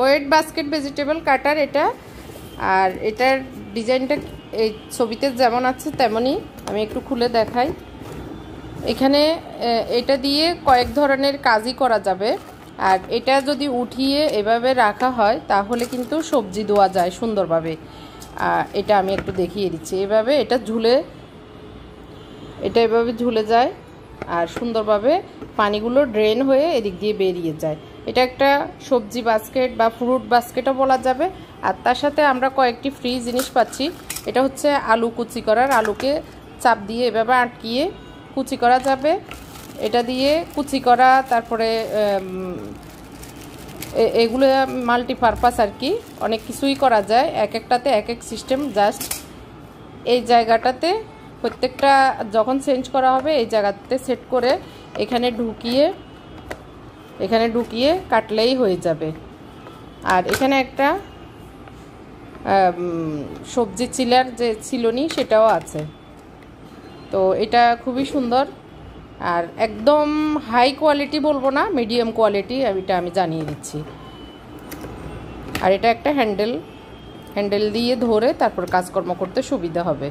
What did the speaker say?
wait basket vegetable কাটার এটা আর এটার ডিজাইনটা এই ছবিতে যেমন আছে তেমনই আমি একটু খুলে দেখাই এখানে এটা দিয়ে কয়েক ধরনের কাজই করা যাবে আর এটা যদি উঠিয়ে এভাবে রাখা হয় তাহলে কিন্তু সবজি দেওয়া যায় সুন্দরভাবে এটা আমি একটু দেখিয়ে দিচ্ছি এভাবে এটা ঝুলে এটা এভাবে ঝুলে যায় আর সুন্দরভাবে পানিগুলো ড্রেন হয়ে এদিক দিয়ে বেরিয়ে যায় এটা একটা সবজি বাস্কেট বা ফ্রুট বাস্কেটও বলা যাবে আর তার সাথে আমরা কয়েকটি ফ্রি জিনিস পাচ্ছি এটা হচ্ছে আলু কুচি করার আলুকে চাপ দিয়ে এভাবে আটকিয়ে কুচি করা যাবে এটা দিয়ে কুচি করা তারপরে এগুলো মাল্টিপারপাস আর কি অনেক কিছুই করা যায় এক একটাতে এক এক সিস্টেম জাস্ট এই জায়গাটাতে প্রত্যেকটা যখন চেঞ্জ করা হবে এই জায়গাতে সেট করে এখানে ঢুকিয়ে এখানে ঢুকিয়ে কাটলেই হয়ে যাবে আর এখানে একটা সবজি চিলার যে ছিলনি সেটাও আছে তো এটা খুবই সুন্দর আর একদম হাই কোয়ালিটি বলবো না মিডিয়াম কোয়ালিটি এটা আমি জানিয়ে দিচ্ছি আর এটা একটা হ্যান্ডেল হ্যান্ডেল দিয়ে ধরে তারপর কাজকর্ম করতে সুবিধা হবে